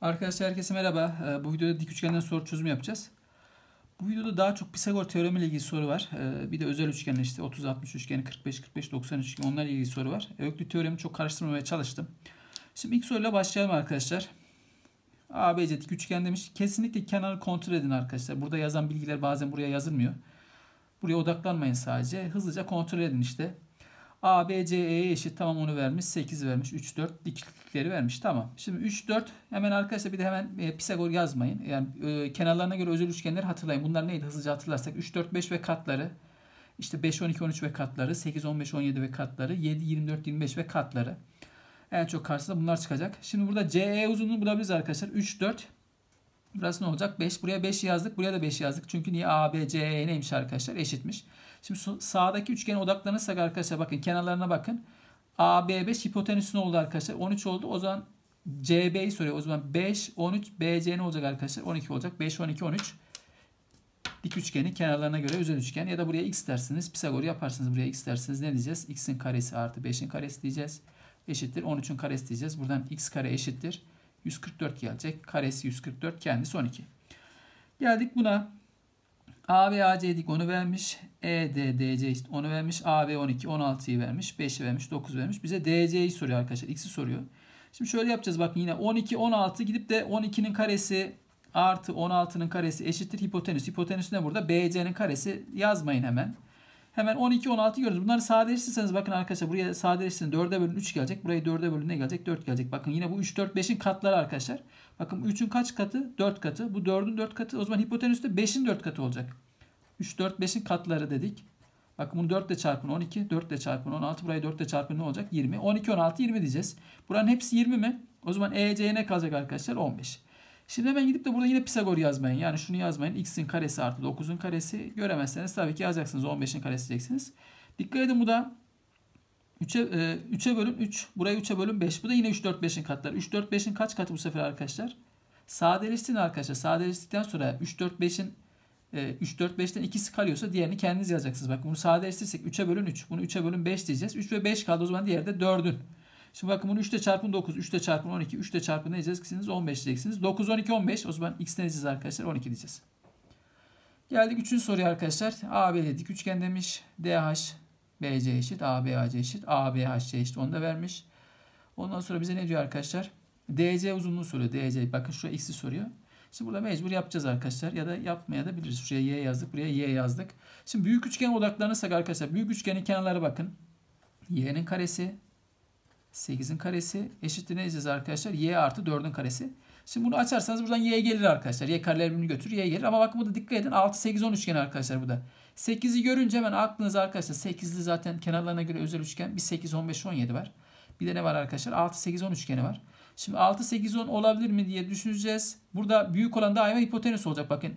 Arkadaşlar herkese merhaba. Ee, bu videoda dik üçgenden soru çözümü yapacağız. Bu videoda daha çok Pisagor teoremi ile ilgili soru var. Ee, bir de özel üçgenler işte 30-60 üçgeni, 45-45-90 üçgeni onlarla ilgili soru var. Öklüt teoremi çok karıştırmamaya çalıştım. Şimdi ilk soruyla başlayalım arkadaşlar. ABC dik üçgen demiş. Kesinlikle kenarı kontrol edin arkadaşlar. Burada yazan bilgiler bazen buraya yazılmıyor. Buraya odaklanmayın sadece. Hızlıca kontrol edin işte. A, B, C, E'ye eşit. Tamam onu vermiş. 8 vermiş. 3, 4 diklikleri vermiş. Tamam. Şimdi 3, 4 hemen arkadaşlar bir de hemen e, Pisagor yazmayın. Yani e, kenarlarına göre özel üçgenleri hatırlayın. Bunlar neydi hızlıca hatırlarsak. 3, 4, 5 ve katları. İşte 5, 12, 13 ve katları. 8, 15, 17 ve katları. 7, 24, 25 ve katları. En çok karşısında bunlar çıkacak. Şimdi burada C E uzunluğunu bulabiliriz arkadaşlar. 3, 4. Burası ne olacak? 5. Buraya 5 yazdık. Buraya da 5 yazdık. Çünkü niye? A, B, C, E neymiş arkadaşlar? Eşitmiş. Şimdi sağdaki üçgen odaklanırsak arkadaşlar bakın kenarlarına bakın. AB5 hipotenüs oldu arkadaşlar? 13 oldu. O zaman CB'yi soruyor. O zaman 5, 13, BC ne olacak arkadaşlar? 12 olacak. 5, 12, 13. Dik üçgenin kenarlarına göre özel üçgen. Ya da buraya x dersiniz. Pisagor yaparsınız. Buraya x dersiniz. Ne diyeceğiz? x'in karesi artı 5'in karesi diyeceğiz. Eşittir. 13'ün karesi diyeceğiz. Buradan x kare eşittir. 144 gelecek. Karesi 144. Kendisi 12. Geldik buna. A ve AC dik 10'u vermiş. E, D, DC eşit 10'u vermiş. A ve 12, 16'yı vermiş. 5'i vermiş, 9 vermiş. Bize DC'yi soruyor arkadaşlar. X'i soruyor. Şimdi şöyle yapacağız bakın yine 12, 16 gidip de 12'nin karesi artı 16'nın karesi eşittir hipotenüs. Hipotenüs ne burada? BC'nin karesi yazmayın hemen. Hemen 12, 16 görüyoruz. Bunları sadeleştirirseniz bakın arkadaşlar buraya sadeleştirin. 4'e bölün 3 gelecek. burayı 4'e bölün ne gelecek? 4 gelecek. Bakın yine bu 3, 4, 5'in katları arkadaşlar. Bakın 3'ün kaç katı? 4 katı. Bu 4'ün 4 katı. O zaman hipotenüs de 5'in 4 katı olacak. 3, 4, 5'in katları dedik. Bakın bunu 4 ile çarpın 12, 4 ile çarpın 16, burayı 4 ile çarpın ne olacak? 20. 12, 16, 20 diyeceğiz. Buranın hepsi 20 mi? O zaman EC'ye ne kalacak arkadaşlar? 15. Şimdi hemen gidip de burada yine Pisagor yazmayın. Yani şunu yazmayın. X'in karesi artı 9'un karesi. Göremezseniz tabii ki yazacaksınız. 15'in karesi diyeceksiniz. Dikkat edin bu da 3'e e, 3'e bölün 3. Buraya 3'e bölün 5. Bu da yine 3 4 5'in katları. 3 4 5'in kaç katı bu sefer arkadaşlar? Sadeleştirin arkadaşlar. Sadeleştikten sonra 3 4 5'in 3 4 5'ten ikisi kalıyorsa diğerini kendiniz yazacaksınız. Bakın bunu sadeleştirsek 3'e bölün 3. Bunu 3'e bölün 5 diyeceğiz. 3 ve 5 kaldı o zaman diğeri de 4'ün Şimdi bakın bunu 3 çarpın 9, 3 çarpın 12, 3 çarpın ne diyeceksiniz? 15 diyeceksiniz. 9, 12, 15. O zaman x ne diyeceğiz arkadaşlar? 12 diyeceğiz. Geldik 3. soruya arkadaşlar. AB dedik. Üçgen demiş. DH BC eşit. AB, AC eşit. AB, HC eşit. Onu da vermiş. Ondan sonra bize ne diyor arkadaşlar? DC uzunluğu soruyor. DC. Bakın şuraya x'i soruyor. Şimdi burada mecbur yapacağız arkadaşlar. Ya da yapmaya da biliriz. Şuraya y yazdık. Buraya y yazdık. Şimdi büyük üçgen odaklanırsak arkadaşlar. Büyük üçgenin kenarları bakın. y'nin karesi 8'in karesi eşittir ne diyeceğiz arkadaşlar? Y artı 4'ün karesi. Şimdi bunu açarsanız buradan y gelir arkadaşlar. Y karelerini götür y gelir. Ama bakın burada dikkat edin 6 8 10 üçgeni arkadaşlar bu da. 8'i görünce hemen aklınıza arkadaşlar 8'li zaten kenarlarına göre özel üçgen. Bir 8 15 17 var. Bir de ne var arkadaşlar? 6 8 10 üçgeni var. Şimdi 6 8 10 olabilir mi diye düşüneceğiz. Burada büyük olan daima hipotenüs olacak. Bakın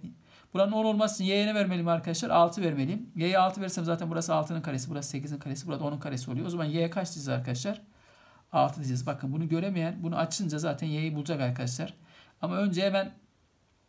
buranın 10 olması için y'ye ne vermeliyim arkadaşlar? 6 vermeliyim. Y'ye 6 verirsem zaten burası 6'nın karesi, burası 8'in karesi, burada 10'un karesi oluyor. O zaman y kaç diyeceğiz arkadaşlar? 6 diyeceğiz. Bakın bunu göremeyen bunu açınca zaten y'yi bulacak arkadaşlar. Ama önce hemen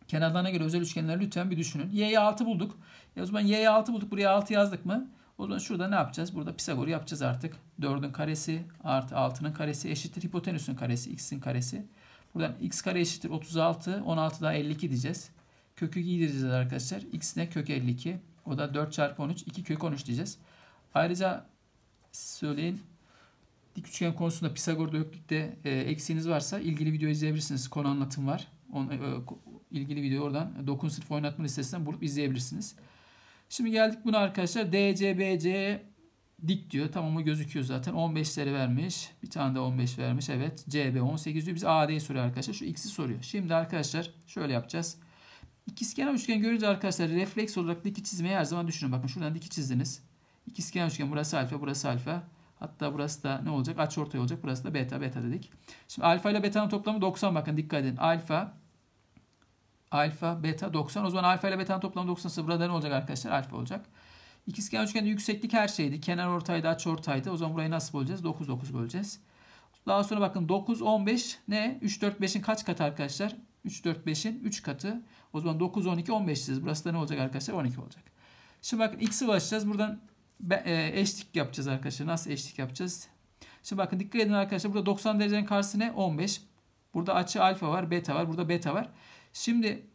kenarlarına göre özel üçgenler lütfen bir düşünün. Y'yi 6 bulduk. E o zaman y'yi 6 bulduk. Buraya 6 yazdık mı? O zaman şurada ne yapacağız? Burada Pisagor'u yapacağız artık. 4'ün karesi artı 6'nın karesi eşittir hipotenüsün karesi x'in karesi. Buradan x kare eşittir 36. 16 daha 52 diyeceğiz. Kökü giydireceğiz arkadaşlar. x ne? Kök 52. O da 4 çarpı 13. 2 kök 13 diyeceğiz. Ayrıca söyleyin Dik üçgen konusunda Pisagor öklükte e, eksiğiniz varsa ilgili video izleyebilirsiniz. Konu anlatım var. On, e, ilgili video oradan e, dokun sınıf oynatma listesinden bulup izleyebilirsiniz. Şimdi geldik buna arkadaşlar. DCBC dik diyor. Tamam o gözüküyor zaten. 15'leri vermiş. Bir tane de 15 vermiş. Evet. CB 18 diyor. Biz AD'yi soruyor arkadaşlar. Şu X'i soruyor. Şimdi arkadaşlar şöyle yapacağız. İkizkenar üçgen görünce arkadaşlar refleks olarak dik çizmeyi her zaman düşünün. Bakın şuradan dik çizdiniz. İkizkenar üçgen burası alfa, burası alfa. Hatta burası da ne olacak? Aç ortay olacak. Burası da beta beta dedik. Şimdi alfa ile beta'nın toplamı 90 bakın dikkat edin. Alfa alfa beta 90. O zaman alfa ile beta'nın toplamı 90 ise burada ne olacak arkadaşlar? Alfa olacak. İkizkenar üçgende yükseklik her şeydi. Kenar ortaydı, aç ortaydı. O zaman burayı nasıl böleceğiz? 9 9 böleceğiz. Daha sonra bakın 9 15 ne? 3 4 5'in kaç katı arkadaşlar? 3 4 5'in 3 katı. O zaman 9 12 15 siz. Burası da ne olacak arkadaşlar? 12 olacak. Şimdi bakın x'i başlayacağız. Buradan e, eşlik yapacağız arkadaşlar. Nasıl eşlik yapacağız? Şimdi bakın dikkat edin arkadaşlar. Burada 90 derecenin karşısı ne? 15. Burada açı alfa var, beta var. Burada beta var. Şimdi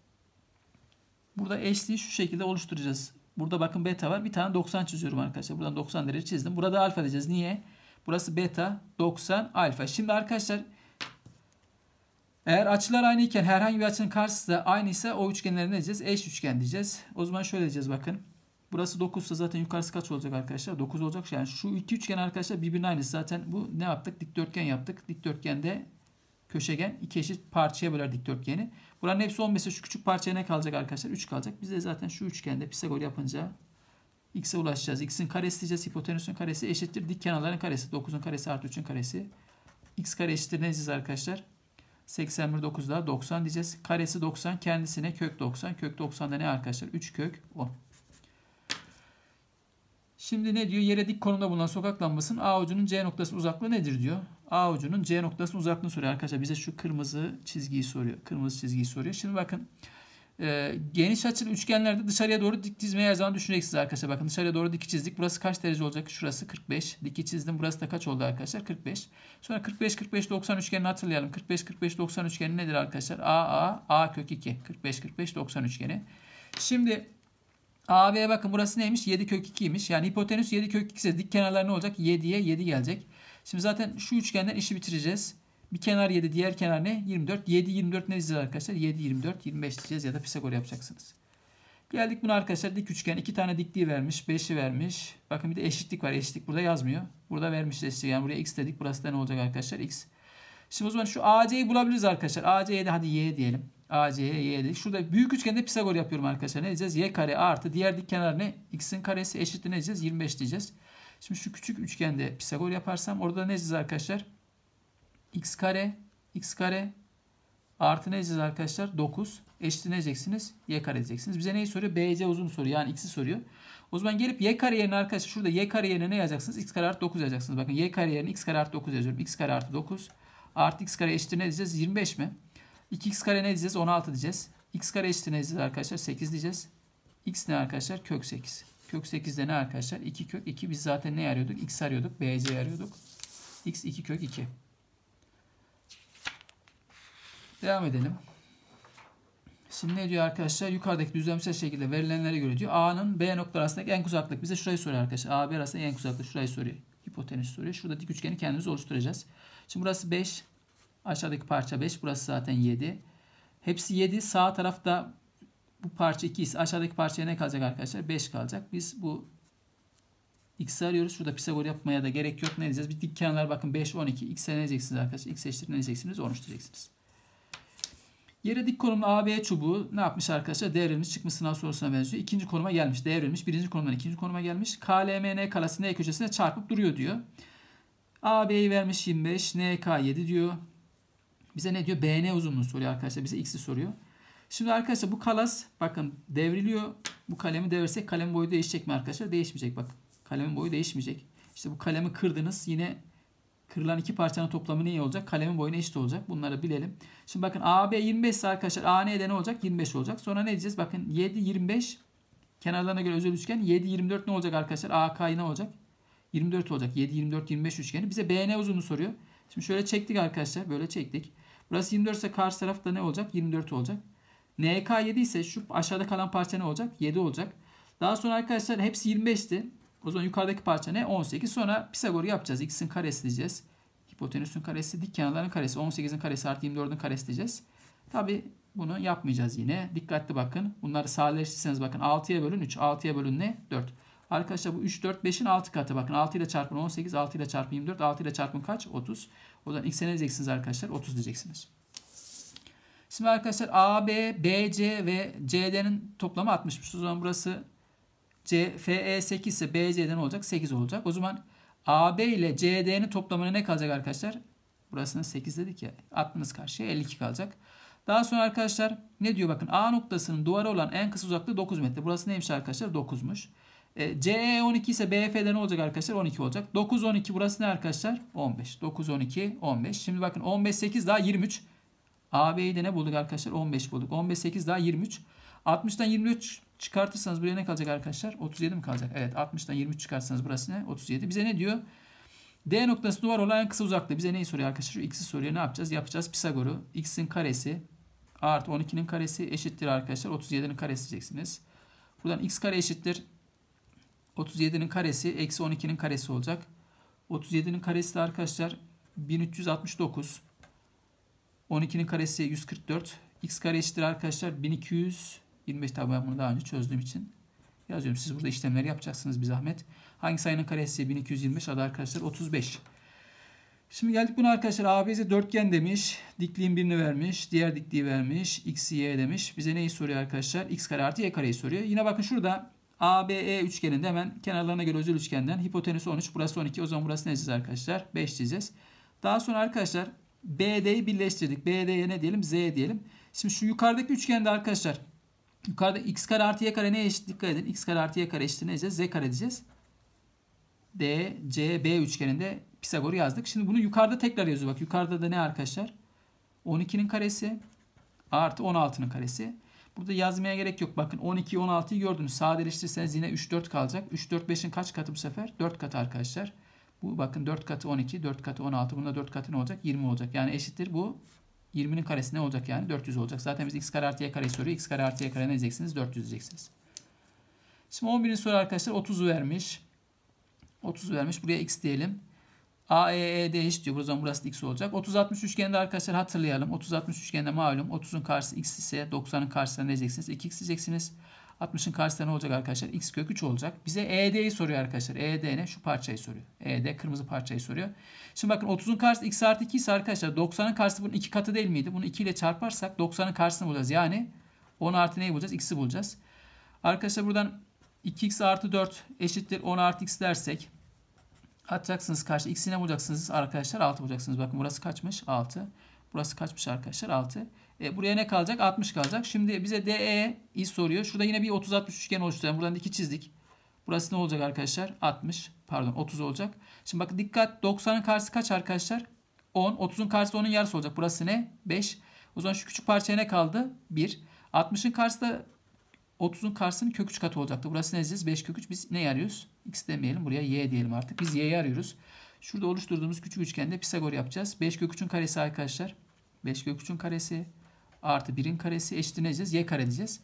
burada eşliği şu şekilde oluşturacağız. Burada bakın beta var. Bir tane 90 çiziyorum arkadaşlar. Buradan 90 derece çizdim. Burada alfa diyeceğiz. Niye? Burası beta, 90, alfa. Şimdi arkadaşlar eğer açılar aynı iken herhangi bir açının karşısı da aynıysa o üçgenlere ne diyeceğiz? Eş üçgen diyeceğiz. O zaman şöyle diyeceğiz bakın. Burası 9 ise zaten yukarısı kaç olacak arkadaşlar? 9 olacak. Yani şu iki üçgen arkadaşlar birbirine aynısı. Zaten bu ne yaptık? Dikdörtgen yaptık. Dikdörtgende köşegen iki eşit parçaya böler dikdörtgeni. Buranın hepsi 10 mesela şu küçük parçaya ne kalacak arkadaşlar? 3 kalacak. Biz de zaten şu üçgende Pisagor yapınca x'e ulaşacağız. x'in karesi diyeceğiz. Hipotenüsün karesi eşittir. Dik kenarların karesi. 9'un karesi artı 3'ün karesi. x kare eşittir ne diyeceğiz arkadaşlar? 81 9 daha 90 diyeceğiz. Karesi 90 kendisine kök 90. Kök 90'da ne arkadaşlar? 3 kök 10. Şimdi ne diyor? Yere dik konumda bulunan sokak lambasının A ucunun C noktası uzaklığı nedir diyor. A ucunun C noktası uzaklığını soruyor. Arkadaşlar bize şu kırmızı çizgiyi soruyor. Kırmızı çizgiyi soruyor. Şimdi bakın. E, geniş açılı üçgenlerde dışarıya doğru dik çizmeyi her zaman düşüneceksiniz arkadaşlar. Bakın dışarıya doğru dik çizdik. Burası kaç derece olacak? Şurası 45. Diki çizdim. Burası da kaç oldu arkadaşlar? 45. Sonra 45 45 90 üçgenini hatırlayalım. 45 45 90 üçgeni nedir arkadaşlar? Aa A kök 2. 45 45 90 üçgeni. Şimdi AB'ye bakın burası neymiş? 7 kök 2'ymiş. Yani hipotenüs 7 kök 2 ise dik kenarlar ne olacak? 7'ye 7 gelecek. Şimdi zaten şu üçgenden işi bitireceğiz. Bir kenar 7 diğer kenar ne? 24. 7 24 ne diyeceğiz arkadaşlar? 7 24 25 diyeceğiz ya da Pisagor yapacaksınız. Geldik bunu arkadaşlar dik üçgen. iki tane dikliği vermiş. 5'i vermiş. Bakın bir de eşitlik var. Eşitlik burada yazmıyor. Burada vermiş eşitlik. Yani buraya x dedik. Burası da ne olacak arkadaşlar? X. Şimdi o zaman şu AC'yi bulabiliriz arkadaşlar. AC'ye de hadi y diyelim. ACHY'di. Şurada büyük üçgende Pisagor yapıyorum arkadaşlar. Ne diyeceğiz? Y kare artı diğer dik kenar ne? X'in karesi eşittir ne diyeceğiz? 25 diyeceğiz. Şimdi şu küçük üçgende Pisagor yaparsam orada ne diyeceğiz arkadaşlar? X kare, X kare artı ne diyeceğiz arkadaşlar? 9 eşittir ne diyeceksiniz? Y kare diyeceksiniz. Bize neyi soruyor? BC uzun soruyor. Yani X'i soruyor. O zaman gelip y kare yerine arkadaşlar şurada y kare yerine ne yazacaksınız? x kare artı 9 yazacaksınız. Bakın y kare yerine x kare artı 9 yazıyorum. x kare artı 9 artı x kare eşittir ne diyeceğiz? 25 mi? 2x kare ne diyeceğiz? 16 diyeceğiz. x kare eşittir ne diyeceğiz arkadaşlar? 8 diyeceğiz. x ne arkadaşlar? Kök 8. Kök 8'de ne arkadaşlar? 2 kök 2. Biz zaten ne arıyorduk? x arıyorduk. bc arıyorduk. x 2 kök 2. Devam edelim. Şimdi ne diyor arkadaşlar? Yukarıdaki düzlemsel şekilde verilenlere göre diyor. A'nın B noktaları arasındaki en uzaklık. Bize şurayı soruyor arkadaşlar. A, B arasındaki en uzaklık. Şurayı soruyor. Hipotenüs soruyor. Şurada dik üçgeni kendimiz oluşturacağız. Şimdi burası 5. Aşağıdaki parça 5. Burası zaten 7. Hepsi 7. Sağ tarafta bu parça 2 ise aşağıdaki parçaya ne kalacak arkadaşlar? 5 kalacak. Biz bu x'i arıyoruz. Şurada Pisagor yapmaya da gerek yok. Ne diyeceğiz? Bir dik kenar bakın 5, 12. X'e ne diyeceksiniz arkadaşlar? X eşittir ne diyeceksiniz? 13 diyeceksiniz. Yere dik konumlu AB çubuğu ne yapmış arkadaşlar? Devrilmiş. Çıkmış sınav sorusuna benziyor. İkinci konuma gelmiş. Devrilmiş. Birinci konumdan ikinci konuma gelmiş. KLMN kalasının E köşesine çarpıp duruyor diyor. AB'yi vermiş 25. NK 7 diyor. Bize ne diyor? BN uzunluğu soruyor arkadaşlar. Bize x'i soruyor. Şimdi arkadaşlar bu kalas bakın devriliyor. Bu kalemi devirsek kalem boyu değişecek mi arkadaşlar? Değişmeyecek bak. Kalemin boyu değişmeyecek. İşte bu kalemi kırdınız. Yine kırılan iki parçanın toplamı ne olacak? Kalemin boyuna eşit olacak. Bunları bilelim. Şimdi bakın AB 25 ise arkadaşlar AN de ne olacak? 25 olacak. Sonra ne diyeceğiz? Bakın 7 25 kenarlarına göre özel üçgen 7 24 ne olacak arkadaşlar? AK ne olacak? 24 olacak. 7 24 25 üçgeni. Bize BN uzunluğu soruyor. Şimdi şöyle çektik arkadaşlar. Böyle çektik. Burası 24 ise karşı tarafta ne olacak? 24 olacak. NK 7 ise şu aşağıda kalan parça ne olacak? 7 olacak. Daha sonra arkadaşlar hepsi 25'ti. O zaman yukarıdaki parça ne? 18. Sonra Pisagor yapacağız. X'in karesi diyeceğiz. Hipotenüsün karesi, dik kenarların karesi. 18'in karesi artı 24'ün karesi diyeceğiz. Tabi bunu yapmayacağız yine. Dikkatli bakın. Bunları sadeleştirirseniz bakın 6'ya bölün 3. 6'ya bölün ne? 4. Arkadaşlar bu 3, 4, 5'in 6 katı. Bakın 6 ile çarpın 18, 6 ile çarpın 24, 6 ile çarpın kaç? 30. Buradan x'e ne diyeceksiniz arkadaşlar? 30 diyeceksiniz. Şimdi arkadaşlar AB, BC ve CD'nin toplamı 60'mış. O zaman burası C, E 8 ise BC'den olacak 8 olacak. O zaman AB ile CD'nin toplamına ne kalacak arkadaşlar? Burasını 8 dedik ya. Attınız karşıya 52 kalacak. Daha sonra arkadaşlar ne diyor bakın A noktasının duvarı olan en kısa uzaklığı 9 metre. Burası neymiş arkadaşlar? 9'muş. E, CE 12 ise BF'de ne olacak arkadaşlar? 12 olacak. 9, 12 burası ne arkadaşlar? 15. 9, 12, 15. Şimdi bakın 15, 8 daha 23. AB'yi de ne bulduk arkadaşlar? 15 bulduk. 15, 8 daha 23. 60'tan 23 çıkartırsanız buraya ne kalacak arkadaşlar? 37 mi kalacak? Evet 60'tan 23 çıkartırsanız burası ne? 37. Bize ne diyor? D noktası duvar olan kısa uzaklığı. Bize neyi soruyor arkadaşlar? Şu x'i soruyor. Ne yapacağız? Yapacağız Pisagor'u. x'in karesi artı 12'nin karesi eşittir arkadaşlar. 37'nin karesi diyeceksiniz. Buradan x kare eşittir 37'nin karesi eksi 12'nin karesi olacak. 37'nin karesi de arkadaşlar 1369. 12'nin karesi 144. X kare eşittir arkadaşlar 1225. Tabi ben bunu daha önce çözdüğüm için yazıyorum. Siz burada işlemleri yapacaksınız bir zahmet. Hangi sayının karesi 1225 adı arkadaşlar 35. Şimdi geldik buna arkadaşlar. ABZ dörtgen demiş. Dikliğin birini vermiş. Diğer dikliği vermiş. X, Y demiş. Bize neyi soruyor arkadaşlar? X kare artı Y kareyi soruyor. Yine bakın şurada ABE üçgeninde hemen kenarlarına göre özel üçgenden hipotenüs 13 burası 12 o zaman burası ne diyeceğiz arkadaşlar? 5 diyeceğiz. Daha sonra arkadaşlar BD'yi birleştirdik. BD'ye ne diyelim? Z diyelim. Şimdi şu yukarıdaki üçgende arkadaşlar yukarıda x kare artı y kare ne eşit? Dikkat edin. x kare artı y kare eşit ne diyeceğiz? Z kare diyeceğiz. D, C, B üçgeninde Pisagor'u yazdık. Şimdi bunu yukarıda tekrar yazıyor. Bak yukarıda da ne arkadaşlar? 12'nin karesi artı 16'nın karesi. Burada yazmaya gerek yok. Bakın 12, 16'yı gördünüz. Sadeleştirirseniz yine 3, 4 kalacak. 3, 4, 5'in kaç katı bu sefer? 4 katı arkadaşlar. Bu bakın 4 katı 12, 4 katı 16. Bunda 4 katı ne olacak? 20 olacak. Yani eşittir bu 20'nin karesi ne olacak yani? 400 olacak. Zaten biz x kare artı y kare soruyor. x kare artı y kare ne diyeceksiniz? 400 diyeceksiniz. Şimdi 11'in soru arkadaşlar 30'u vermiş. 30 vermiş. Buraya x diyelim. AEED eşit O zaman burası x olacak. 30-60 üçgeninde arkadaşlar hatırlayalım. 30-60 üçgeninde malum 30'un karşısı x ise 90'ın karşısına ne diyeceksiniz? 2x diyeceksiniz. 60'ın karşısına ne olacak arkadaşlar? x kök 3 olacak. Bize EED'yi soruyor arkadaşlar. ED ne? Şu parçayı soruyor. ED kırmızı parçayı soruyor. Şimdi bakın 30'un karşısı x artı 2 ise arkadaşlar 90'ın karşısı bunun 2 katı değil miydi? Bunu 2 ile çarparsak 90'ın karşısını bulacağız. Yani 10 artı neyi bulacağız? x'i bulacağız. Arkadaşlar buradan 2x artı 4 eşittir 10 artı x dersek atacaksınız karşı x'i bulacaksınız arkadaşlar? 6 bulacaksınız. Bakın burası kaçmış? 6. Burası kaçmış arkadaşlar? 6. E, buraya ne kalacak? 60 kalacak. Şimdi bize DE'yi soruyor. Şurada yine bir 30-60 üçgen oluşturuyorum. Buradan iki çizdik. Burası ne olacak arkadaşlar? 60. Pardon 30 olacak. Şimdi bakın dikkat 90'ın karşısı kaç arkadaşlar? 10. 30'un karşısı 10'un yarısı olacak. Burası ne? 5. O zaman şu küçük parçaya ne kaldı? 1. 60'ın karşısı da 30'un karşısının kök 3 katı olacaktı. Burası ne diyeceğiz? 5 kök 3. Biz ne arıyoruz? X demeyelim. Buraya y diyelim artık. Biz y'yi arıyoruz. Şurada oluşturduğumuz küçük üçgende Pisagor yapacağız. 5 kök 3'ün karesi arkadaşlar. 5 kök 3'ün karesi artı 1'in karesi eşittir ne diyeceğiz? Y kare diyeceğiz.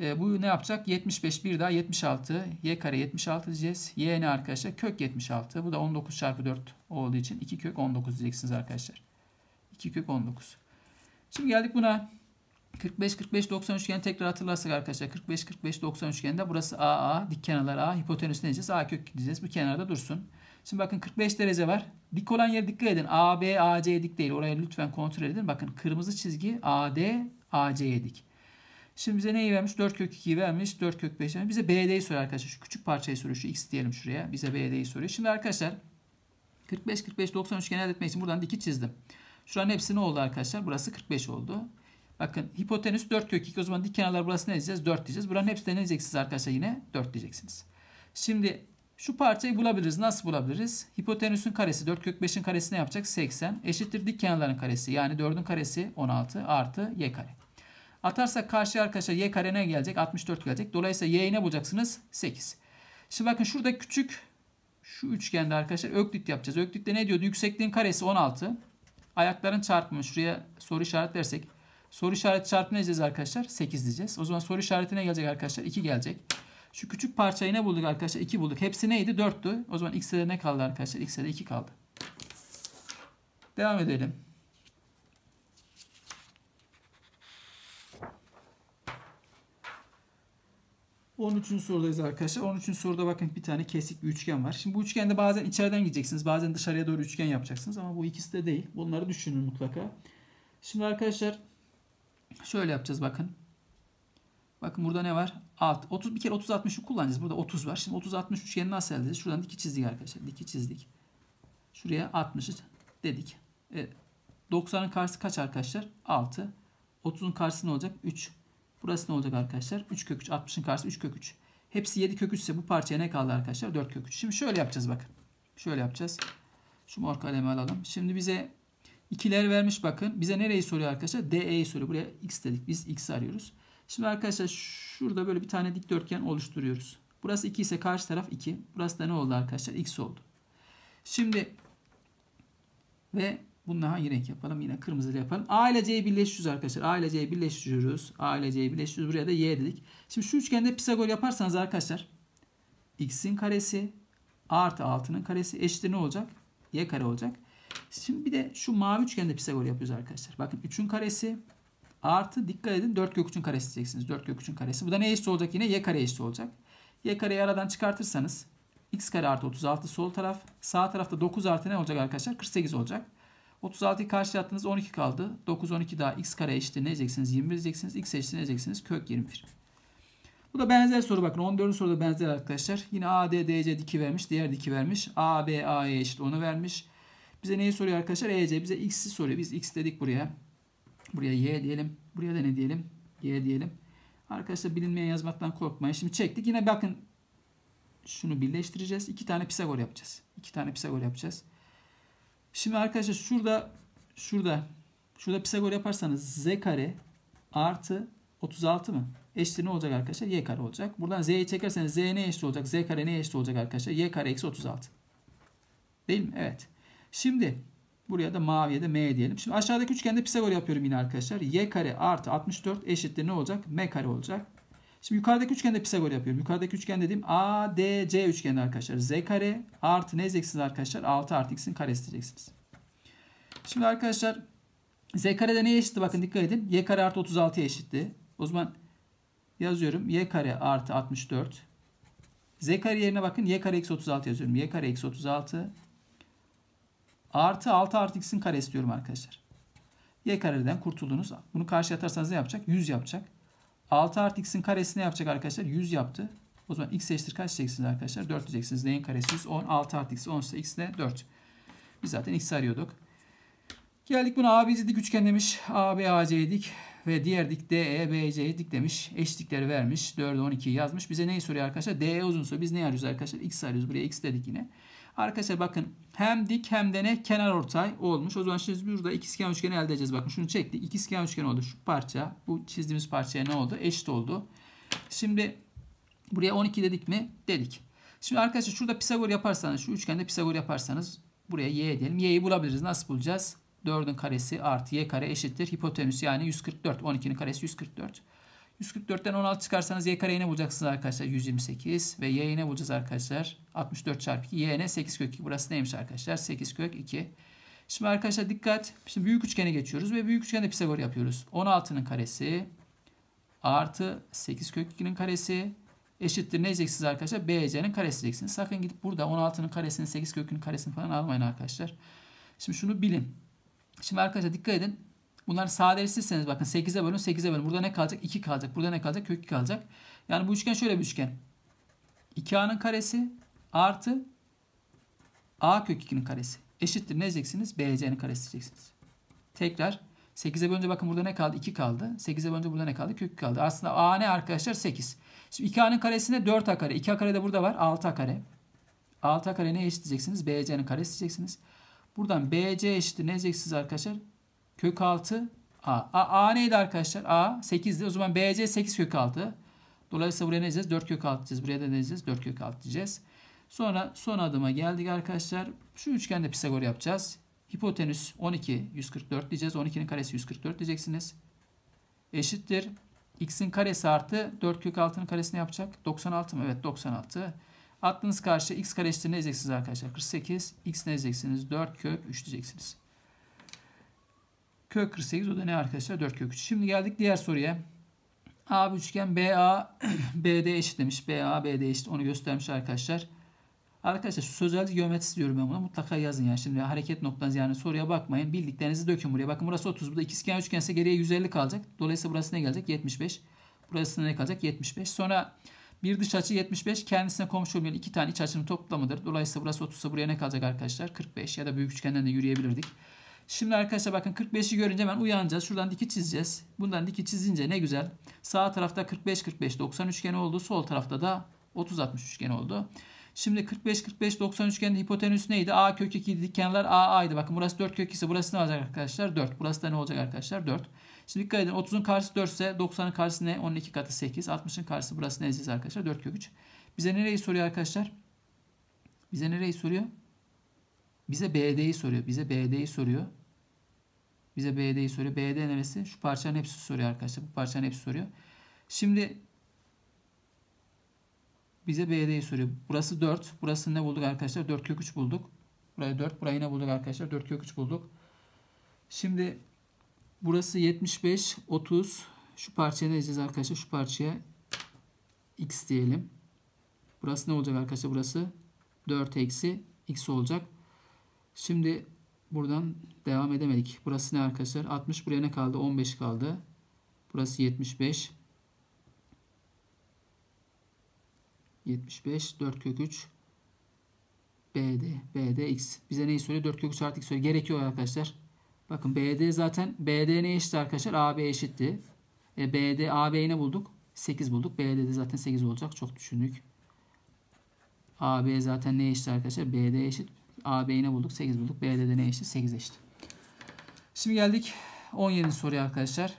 E, bu ne yapacak? 75 bir daha 76. Y kare 76 diyeceğiz. Y ne arkadaşlar? Kök 76. Bu da 19 çarpı 4 olduğu için 2 kök 19 diyeceksiniz arkadaşlar. 2 kök 19. Şimdi geldik buna. 45-45-90 üçgeni tekrar hatırlarsak arkadaşlar 45-45-90 üçgeninde burası AA dik kenarlar A hipotenüs diyeceğiz? A kök diyeceğiz. Bu kenarda dursun. Şimdi bakın 45 derece var. Dik olan yere dikkat edin. AB AC'ye dik değil. Oraya lütfen kontrol edin. Bakın kırmızı çizgi AD AC'ye dik. Şimdi bize neyi vermiş? 4 kök 2'yi vermiş. 4 kök 5 vermiş. Bize BD'yi soruyor arkadaşlar. Şu küçük parçayı soruyor. Şu X diyelim şuraya. Bize BD'yi soruyor. Şimdi arkadaşlar 45-45-90 üçgeni elde etmek için buradan diki çizdim. Şuranın hepsi ne oldu arkadaşlar? Burası 45 oldu. Bakın hipotenüs 4 kök 2 o zaman dik kenarlar burası ne diyeceğiz? 4 diyeceğiz. Buranın hepsine ne diyeceksiniz arkadaşlar? Yine 4 diyeceksiniz. Şimdi şu parçayı bulabiliriz. Nasıl bulabiliriz? Hipotenüsün karesi 4 kök 5'in karesi ne yapacak? 80 eşittir dik kenarların karesi. Yani 4'ün karesi 16 artı y kare. Atarsak karşıya arkadaşlar y kare ne gelecek? 64 gelecek. Dolayısıyla y'yi ne bulacaksınız? 8. Şimdi bakın şurada küçük şu üçgende arkadaşlar öklit yapacağız. Öklitte ne diyordu? Yüksekliğin karesi 16. Ayakların çarpımı şuraya soru işaret versek Soru işareti çarpı ne diyeceğiz arkadaşlar? 8 diyeceğiz. O zaman soru işareti ne gelecek arkadaşlar? 2 gelecek. Şu küçük parçayı ne bulduk arkadaşlar? 2 bulduk. Hepsi neydi? 4'tü. O zaman x'de ne kaldı arkadaşlar? X'de de 2 kaldı. Devam edelim. On üçüncü sorudayız arkadaşlar. On üçüncü soruda bakın bir tane kesik bir üçgen var. Şimdi bu üçgende bazen içeriden gideceksiniz. Bazen dışarıya doğru üçgen yapacaksınız. Ama bu ikisi de değil. Bunları düşünün mutlaka. Şimdi arkadaşlar Şöyle yapacağız bakın. Bakın burada ne var? Alt. 30 bir kere 30 60'ı kullanacağız. Burada 30 var. Şimdi 30 60 üçgeni nasıl elde edeceğiz? Şuradan diki çizdik arkadaşlar. Diki çizdik. Şuraya 60'ı dedik. E, 90'ın karşısı kaç arkadaşlar? 6. 30'un karşısı ne olacak? 3. Burası ne olacak arkadaşlar? 3 kök 3. 60'ın karşısı 3 kök 3. Hepsi 7 kök 3 ise bu parçaya ne kaldı arkadaşlar? 4 kök 3. Şimdi şöyle yapacağız bakın. Şöyle yapacağız. Şu mor kalemi alalım. Şimdi bize İkiler vermiş bakın. Bize nereyi soruyor arkadaşlar? DE'yi soruyor. Buraya x dedik. Biz x arıyoruz. Şimdi arkadaşlar şurada böyle bir tane dikdörtgen oluşturuyoruz. Burası 2 ise karşı taraf 2. Burası da ne oldu arkadaşlar? X oldu. Şimdi ve bununla hangi renk yapalım? Yine kırmızı yapalım. A ile C'yi birleştiriyoruz arkadaşlar. A ile C'yi birleştiriyoruz. A ile C'yi birleştiriyoruz. Buraya da Y dedik. Şimdi şu üçgende Pisagor yaparsanız arkadaşlar X'in karesi artı 6'nın karesi eşittir ne olacak? Y kare olacak. Şimdi bir de şu mavi üçgende Pisagor yapıyoruz arkadaşlar. Bakın 3'ün karesi artı dikkat edin 4 köküçün karesi diyeceksiniz. 4 köküçün karesi. Bu da ne eşit olacak? Yine y kare eşit olacak. Y kareyi aradan çıkartırsanız x kare artı 36 sol taraf. Sağ tarafta 9 artı ne olacak arkadaşlar? 48 olacak. 36'yı karşıya attınız 12 kaldı. 9 12 daha x kare eşittir ne diyeceksiniz? 21 diyeceksiniz. x eşittir ne diyeceksiniz? Kök 21. Bu da benzer soru bakın 14. soruda benzer arkadaşlar. Yine AD DC diki vermiş, diğer diki vermiş. AB AE eşit onu vermiş. Bize neyi soruyor arkadaşlar? EC bize x'i soruyor. Biz x dedik buraya. Buraya y diyelim. Buraya da ne diyelim? Y diyelim. Arkadaşlar bilinmeyen yazmaktan korkmayın. Şimdi çektik. Yine bakın şunu birleştireceğiz. İki tane Pisagor yapacağız. İki tane Pisagor yapacağız. Şimdi arkadaşlar şurada şurada şurada Pisagor yaparsanız z kare artı 36 mı? Eşittir ne olacak arkadaşlar? Y kare olacak. Buradan z'yi çekerseniz z ne eşit olacak? Z kare ne eşit olacak arkadaşlar? Y kare eksi 36. Değil mi? Evet. Şimdi buraya da maviye de M diyelim. Şimdi aşağıdaki üçgende Pisagor yapıyorum yine arkadaşlar. Y kare artı 64 eşittir ne olacak? M kare olacak. Şimdi yukarıdaki üçgende Pisagor yapıyorum. Yukarıdaki üçgen dediğim A, D, C üçgeni arkadaşlar. Z kare artı ne diyeceksiniz arkadaşlar? 6 artı x'in karesi diyeceksiniz. Şimdi arkadaşlar Z kare de neye eşitti? Bakın dikkat edin. Y kare artı 36'ya eşitti. O zaman yazıyorum. Y kare artı 64. Z kare yerine bakın. Y kare eksi 36 yazıyorum. Y kare eksi 36 Artı 6 artı x'in karesi diyorum arkadaşlar. Y kareden kurtuldunuz. Bunu karşıya atarsanız ne yapacak? 100 yapacak. 6 artı x'in karesi ne yapacak arkadaşlar? 100 yaptı. O zaman x eşittir kaç diyeceksiniz arkadaşlar? 4 diyeceksiniz. Neyin karesi 110. 6 artı x 10 ise x ne? 4. Biz zaten x arıyorduk. Geldik buna ABC dik üçgen demiş. AB AC'ye dik ve diğer dik DE BC'ye dik demiş. Eşitlikleri vermiş. 4'e 12'yi yazmış. Bize neyi soruyor arkadaşlar? DE uzunsa biz ne arıyoruz arkadaşlar? X arıyoruz. Buraya x dedik yine. Arkadaşlar bakın hem dik hem de ne kenar ortay olmuş. O zaman şimdi burada ikizkenar üçgeni elde edeceğiz. Bakın şunu çektik. İkizkenar üçgen oldu. Şu parça bu çizdiğimiz parçaya ne oldu? Eşit oldu. Şimdi buraya 12 dedik mi? Dedik. Şimdi arkadaşlar şurada Pisagor yaparsanız şu üçgende Pisagor yaparsanız buraya y diyelim. Y'yi bulabiliriz. Nasıl bulacağız? 4'ün karesi artı y kare eşittir. Hipotenüs yani 144. 12'nin karesi 144. 144'ten 16 çıkarsanız y kareyi ne bulacaksınız arkadaşlar? 128 ve y'yi ne bulacağız arkadaşlar? 64 çarpı 2. y 8 kök 2. Burası neymiş arkadaşlar? 8 kök 2. Şimdi arkadaşlar dikkat. Şimdi büyük üçgene geçiyoruz ve büyük üçgende Pisagor yapıyoruz. 16'nın karesi artı 8 kök 2'nin karesi eşittir. Ne diyeceksiniz arkadaşlar? BC'nin karesi diyeceksiniz. Sakın gidip burada 16'nın karesini, 8 kök 2'nin karesini falan almayın arkadaşlar. Şimdi şunu bilin. Şimdi arkadaşlar dikkat edin. Bunlar sadeleştirirseniz bakın 8'e bölün 8'e bölün. Burada ne kalacak? 2 kalacak. Burada ne kalacak? Kök 2 kalacak. Yani bu üçgen şöyle bir üçgen. 2a'nın karesi artı a kök 2'nin karesi. Eşittir ne diyeceksiniz? bc'nin karesi diyeceksiniz. Tekrar 8'e bölünce bakın burada ne kaldı? 2 kaldı. 8'e bölünce burada ne kaldı? Kök kaldı. Aslında a ne arkadaşlar? 8. Şimdi 2a'nın karesinde 4a kare. 2a kare de burada var. 6a kare. 6a kare ne eşit diyeceksiniz? bc'nin karesi diyeceksiniz. Buradan bc eşittir ne diyeceksiniz arkadaşlar? kök 6 A. A, A neydi arkadaşlar? A 8'di. O zaman BC 8 kök 6. Dolayısıyla buraya ne diyeceğiz? 4 kök 6 diyeceğiz. Buraya da ne diyeceğiz? 4 kök 6 diyeceğiz. Sonra son adıma geldik arkadaşlar. Şu üçgende Pisagor yapacağız. Hipotenüs 12 144 diyeceğiz. 12'nin karesi 144 diyeceksiniz. Eşittir. X'in karesi artı 4 kök 6'nın karesini yapacak. 96 mı? Evet 96. Attığınız karşı x kare eşittir ne diyeceksiniz arkadaşlar? 48. X ne diyeceksiniz? 4 kök 3 diyeceksiniz. Kök 48 o da ne arkadaşlar? 4 kök 3. Şimdi geldik diğer soruya. A üçgen BA BD eşit demiş. BA BD eşit onu göstermiş arkadaşlar. Arkadaşlar şu sözel geometrisi diyorum ben buna. Mutlaka yazın yani. Şimdi hareket noktanız yani soruya bakmayın. Bildiklerinizi dökün buraya. Bakın burası 30. Bu da ikizkenar üçgense geriye 150 kalacak. Dolayısıyla burası ne gelecek? 75. Burası ne kalacak? 75. Sonra bir dış açı 75 kendisine komşu olmayan iki tane iç açının toplamıdır. Dolayısıyla burası 30 buraya ne kalacak arkadaşlar? 45 ya da büyük üçgenden de yürüyebilirdik. Şimdi arkadaşlar bakın 45'i görünce hemen uyanacağız. Şuradan diki çizeceğiz. Bundan diki çizince ne güzel. Sağ tarafta 45-45-90 üçgeni oldu. Sol tarafta da 30-60 üçgeni oldu. Şimdi 45-45-90 üçgeninde hipotenüs neydi? A kök 2 idi. Kenarlar A Bakın burası 4 kök ise burası ne olacak arkadaşlar? 4. Burası da ne olacak arkadaşlar? 4. Şimdi dikkat edin 30'un karşısı 4 ise 90'ın karşısı ne? 12 katı 8. 60'ın karşısı burası ne diyeceğiz arkadaşlar? 4 kök 3. Bize nereyi soruyor arkadaşlar? Bize nereyi soruyor? Bize BD'yi soruyor. Bize BD'yi soruyor. Bize BD'yi soruyor. BD neresi? Şu parçanın hepsi soruyor arkadaşlar. Bu parçanın hepsi soruyor. Şimdi bize BD'yi soruyor. Burası 4. Burası ne bulduk arkadaşlar? 4 kök 3 bulduk. Buraya 4. Burayı ne bulduk arkadaşlar? 4 kök 3 bulduk. Şimdi burası 75, 30. Şu parçaya ne diyeceğiz arkadaşlar? Şu parçaya x diyelim. Burası ne olacak arkadaşlar? Burası 4 eksi x olacak. Şimdi Buradan devam edemedik. Burası ne arkadaşlar? 60 buraya ne kaldı? 15 kaldı. Burası 75. 75 4 kök 3 BD BD x. Bize neyi söylüyor? 4 kök 3 artı x söylüyor. Gerekiyor arkadaşlar. Bakın BD zaten BD ne eşitti arkadaşlar? AB eşitti. E, BD AB'yi ne bulduk? 8 bulduk. BD de zaten 8 olacak. Çok düşündük. AB zaten ne eşit arkadaşlar? BD eşit. AB'yi ne bulduk? 8 bulduk. BD de ne eşit? 8 eşit. Şimdi geldik 17. soruya arkadaşlar.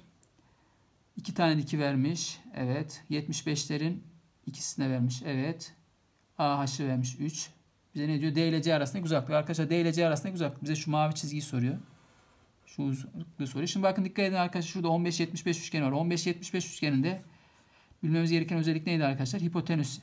2 tane diki vermiş. Evet. 75'lerin ikisine vermiş. Evet. AH'ı vermiş 3. Bize ne diyor? D ile C arasındaki uzaklık. Arkadaşlar D ile C arasındaki uzaklık. Bize şu mavi çizgiyi soruyor. Şu uzaklığı soruyor. Şimdi bakın dikkat edin arkadaşlar. Şurada 15-75 üçgeni var. 15-75 üçgeninde bilmemiz gereken özellik neydi arkadaşlar? Hipotenüs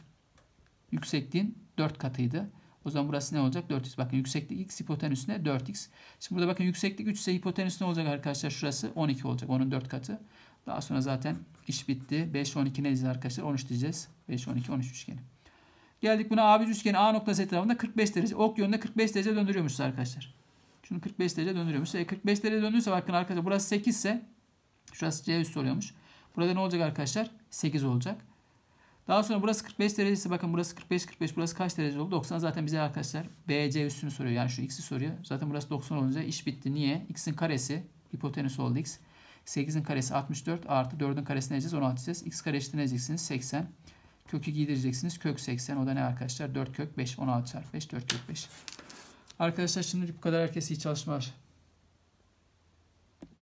yüksekliğin 4 katıydı. O zaman burası ne olacak? 4x. Bakın yükseklik x hipotenüsüne 4x. Şimdi burada bakın yükseklik 3 ise hipotenüs ne olacak arkadaşlar? Şurası 12 olacak. Onun 4 katı. Daha sonra zaten iş bitti. 5, 12 ne diyeceğiz arkadaşlar? 13 diyeceğiz. 5, 12, 13 üçgeni. Geldik buna ABC üçgeni A noktası etrafında 45 derece. Ok yönünde 45 derece döndürüyormuşuz arkadaşlar. Şunu 45 derece döndürüyormuşuz E 45 derece döndürürse bakın arkadaşlar burası 8 ise şurası C üstü oluyormuş. Burada ne olacak arkadaşlar? 8 olacak. Daha sonra burası 45 derecesi bakın burası 45 45 burası kaç derece oldu? 90 zaten bize arkadaşlar BC üstünü soruyor. Yani şu x'i soruyor. Zaten burası 90 olunca iş bitti. Niye? x'in karesi hipotenüs oldu x. 8'in karesi 64 artı 4'ün karesi ne edeceğiz? 16 edeceğiz. x karesi ne edeceksiniz 80. Kökü giydireceksiniz. Kök 80. O da ne arkadaşlar? 4 kök 5. 16 çarpı 5. 4 kök 5. Arkadaşlar şimdi bu kadar herkese iyi çalışmalar.